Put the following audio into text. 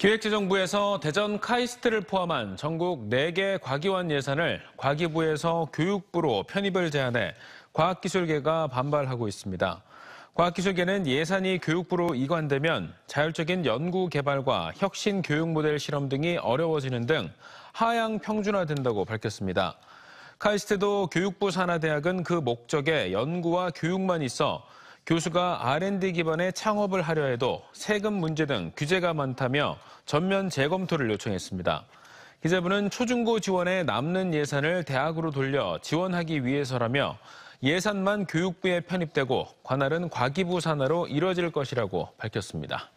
기획재정부에서 대전 카이스트를 포함한 전국 4개 과기원 예산을 과기부에서 교육부로 편입을 제안해 과학기술계가 반발하고 있습니다. 과학기술계는 예산이 교육부로 이관되면 자율적인 연구 개발과 혁신 교육 모델 실험 등이 어려워지는 등 하향 평준화된다고 밝혔습니다. 카이스트도 교육부 산하 대학은 그 목적에 연구와 교육만 있어 교수가 R&D 기반의 창업을 하려 해도 세금 문제 등 규제가 많다며 전면 재검토를 요청했습니다. 기재부는 초중고 지원에 남는 예산을 대학으로 돌려 지원하기 위해서라며 예산만 교육부에 편입되고 관할은 과기부 산하로 이뤄질 것이라고 밝혔습니다.